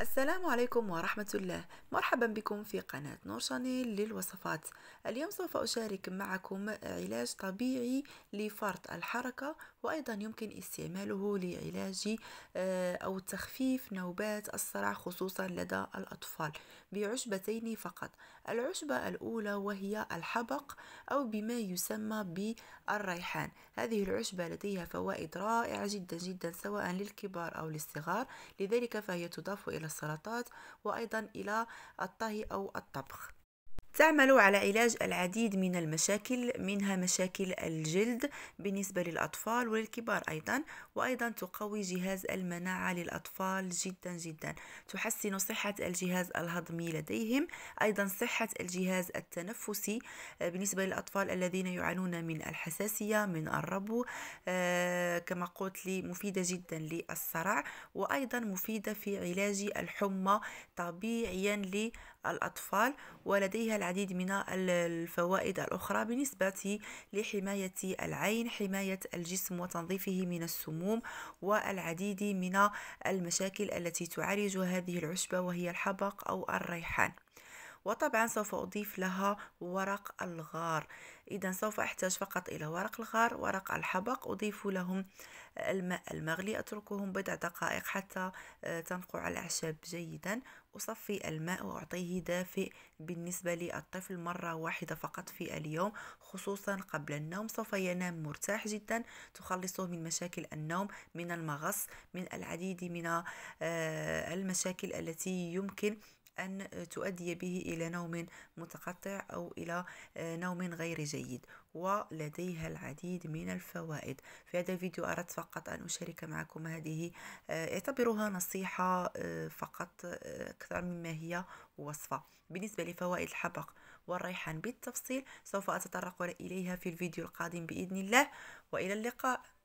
السلام عليكم ورحمة الله مرحبا بكم في قناة نور شانيل للوصفات اليوم سوف أشارك معكم علاج طبيعي لفرط الحركة وأيضا يمكن استعماله لعلاج آه، أو تخفيف نوبات الصرع خصوصا لدى الأطفال بعشبتين فقط العشبة الأولى وهي الحبق أو بما يسمى بالريحان هذه العشبة لديها فوائد رائعة جدا جدا سواء للكبار أو للصغار لذلك فهي تضاف إلى السلطات وأيضا إلى الطهي أو الطبخ تعمل على علاج العديد من المشاكل منها مشاكل الجلد بالنسبة للأطفال وللكبار أيضا وأيضا تقوي جهاز المناعة للأطفال جدا جدا تحسن صحة الجهاز الهضمي لديهم أيضا صحة الجهاز التنفسي آه، بالنسبة للأطفال الذين يعانون من الحساسية من الربو آه، كما قلت لي مفيدة جدا للصرع وأيضا مفيدة في علاج الحمى طبيعيا للأطفال ولديها العديد العديد من الفوائد الأخرى بالنسبة لحماية العين حماية الجسم وتنظيفه من السموم والعديد من المشاكل التي تعالج هذه العشبة وهي الحبق أو الريحان وطبعا سوف أضيف لها ورق الغار إذا سوف أحتاج فقط إلى ورق الغار ورق الحبق أضيف لهم الماء المغلي أتركهم بضع دقائق حتى آه، تنقع الأعشاب جيدا أصفي الماء وأعطيه دافئ بالنسبة للطفل مرة واحدة فقط في اليوم خصوصا قبل النوم سوف ينام مرتاح جدا تخلصه من مشاكل النوم من المغص من العديد من آه، المشاكل التي يمكن أن تؤدي به إلى نوم متقطع أو إلى آه، نوم غير جيد ولديها العديد من الفوائد في هذا الفيديو أردت فقط أن أشارك معكم هذه اعتبروها آه، نصيحة آه، فقط أكثر مما هي وصفة بالنسبة لفوائد الحبق والريحان بالتفصيل سوف أتطرق إليها في الفيديو القادم بإذن الله وإلى اللقاء